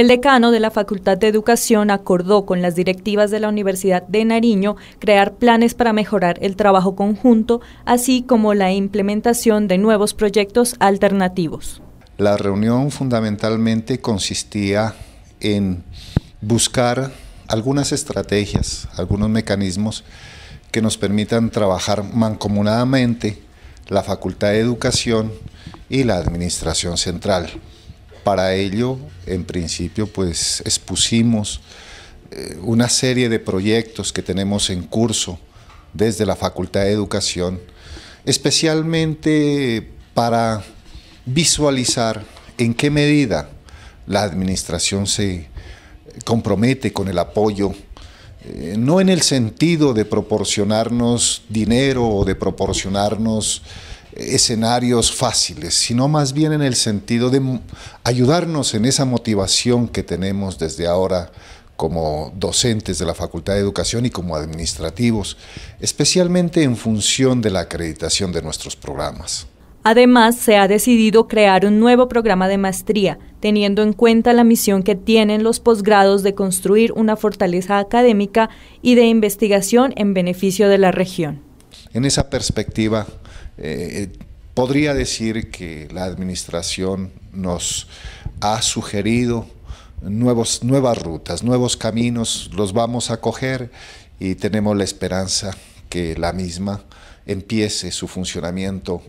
El decano de la Facultad de Educación acordó con las directivas de la Universidad de Nariño crear planes para mejorar el trabajo conjunto, así como la implementación de nuevos proyectos alternativos. La reunión fundamentalmente consistía en buscar algunas estrategias, algunos mecanismos que nos permitan trabajar mancomunadamente la Facultad de Educación y la Administración Central. Para ello, en principio, pues expusimos eh, una serie de proyectos que tenemos en curso desde la Facultad de Educación, especialmente para visualizar en qué medida la administración se compromete con el apoyo, eh, no en el sentido de proporcionarnos dinero o de proporcionarnos escenarios fáciles, sino más bien en el sentido de ayudarnos en esa motivación que tenemos desde ahora como docentes de la Facultad de Educación y como administrativos, especialmente en función de la acreditación de nuestros programas. Además, se ha decidido crear un nuevo programa de maestría, teniendo en cuenta la misión que tienen los posgrados de construir una fortaleza académica y de investigación en beneficio de la región. En esa perspectiva, eh, podría decir que la administración nos ha sugerido nuevos, nuevas rutas, nuevos caminos, los vamos a coger y tenemos la esperanza que la misma empiece su funcionamiento,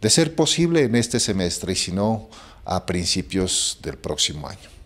de ser posible en este semestre y si no, a principios del próximo año.